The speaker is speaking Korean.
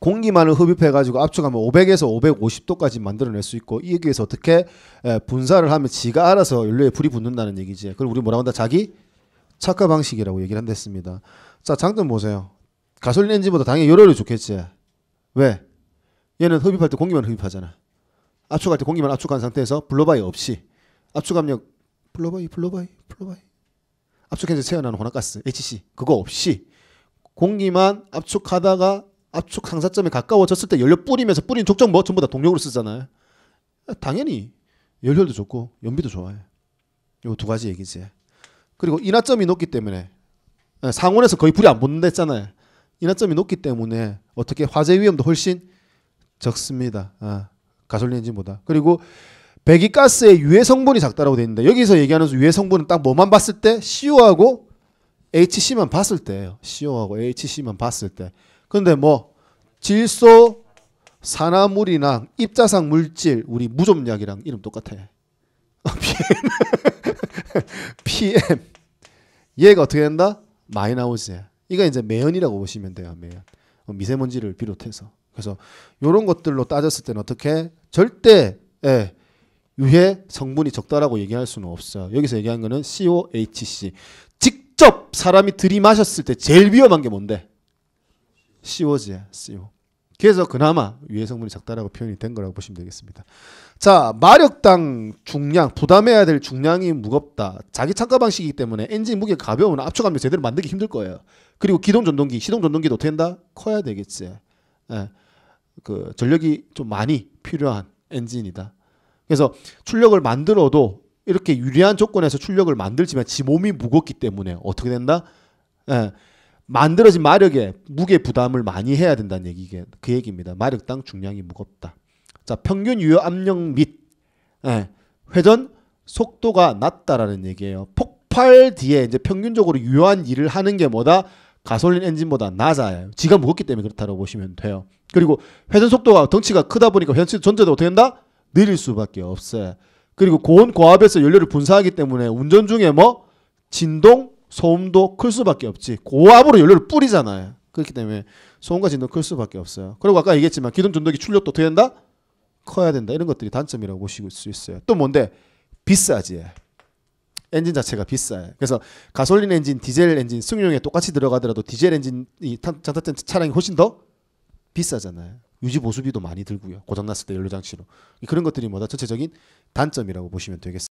공기만을 흡입해가지고 압축하면 500에서 550도까지 만들어낼 수 있고 이 얘기에서 어떻게 분사를 하면 지가 알아서 연료에 불이 붙는다는 얘기지. 그걸 우리 뭐라고 한다? 자기 착화 방식이라고 얘기를 한댔습니다. 자 장점 보세요. 가솔린 엔진보다 당연히 열혈이 좋겠지. 왜? 얘는 흡입할 때 공기만 흡입하잖아. 압축할 때 공기만 압축한 상태에서 블로바이 없이 압축 압력 블로바이 블로바이 블로바이 압축해서 체어나는 혼합가스 HC 그거 없이 공기만 압축하다가 압축 상사점에 가까워졌을 때 연료 뿌리면서 뿌린 족적 뭐 전부 다 동력으로 쓰잖아요. 아, 당연히 열혈도 좋고 연비도 좋아요. 요 두 가지 얘기지. 그리고 인하점이 높기 때문에 예, 상온에서 거의 불이 안 붙는다 했잖아요. 인하점이 높기 때문에 어떻게 화재 위험도 훨씬 적습니다. 아, 가솔린 엔진보다. 그리고 배기가스의 유해 성분이 작다라고 되어 있는데 여기서 얘기하는 유해 성분은 딱 뭐만 봤을 때 CO하고 HC만 봤을 때예요. CO하고 HC만 봤을 때 근데 뭐 질소 산화물이나 입자상 물질 우리 무좀약이랑 이름 똑같아. 어, PM. PM. 얘가 어떻게 된다? 많이 나오지. 이거 이제 매연이라고 보시면 돼요. 매연. 어, 미세먼지를 비롯해서. 그래서 이런 것들로 따졌을 때는 어떻게 절대 예, 유해 성분이 적다라고 얘기할 수는 없어. 요 여기서 얘기한 거는 COHC. 직접 사람이 들이마셨을 때 제일 위험한 게 뭔데? c 워지야 CO. 그래서 그나마 위해 성분이 작다라고 표현이 된 거라고 보시면 되겠습니다. 자, 마력당 중량, 부담해야 될 중량이 무겁다. 자기 창가 방식이기 때문에 엔진 무게 가벼우면 압축하면 제대로 만들기 힘들 거예요. 그리고 기동 전동기, 시동 전동기도 된다 커야 되겠지. 예. 그 전력이 좀 많이 필요한 엔진이다. 그래서 출력을 만들어도 이렇게 유리한 조건에서 출력을 만들지만 지 몸이 무겁기 때문에 어떻게 된다? 예. 만들어진 마력에 무게 부담을 많이 해야 된다는 얘기, 그 얘기입니다. 마력당 중량이 무겁다. 자, 평균 유효 압력 및 예, 회전 속도가 낮다라는 얘기예요. 폭발 뒤에 이제 평균적으로 유효한 일을 하는 게 뭐다? 가솔린 엔진보다 낮아요. 지가 무겁기 때문에 그렇다고 보시면 돼요. 그리고 회전 속도가 덩치가 크다 보니까 현실 전체도 어떻게 된다? 느릴 수밖에 없어요. 그리고 고온 고압에서 연료를 분사하기 때문에 운전 중에 뭐 진동 소음도 클 수밖에 없지. 고압으로 연료를 뿌리잖아요. 그렇기 때문에 소음과 진동 클 수밖에 없어요. 그리고 아까 얘기했지만 기존 전도기 출력도 어떻게 된다? 커야 된다. 이런 것들이 단점이라고 보실 수 있어요. 또 뭔데? 비싸지. 엔진 자체가 비싸요. 그래서 가솔린 엔진, 디젤 엔진, 승용에 똑같이 들어가더라도 디젤 엔진이 장타된 차량이 훨씬 더 비싸잖아요. 유지 보수비도 많이 들고요. 고장났을 때 연료 장치로 그런 것들이 뭐다 전체적인 단점이라고 보시면 되겠습니다.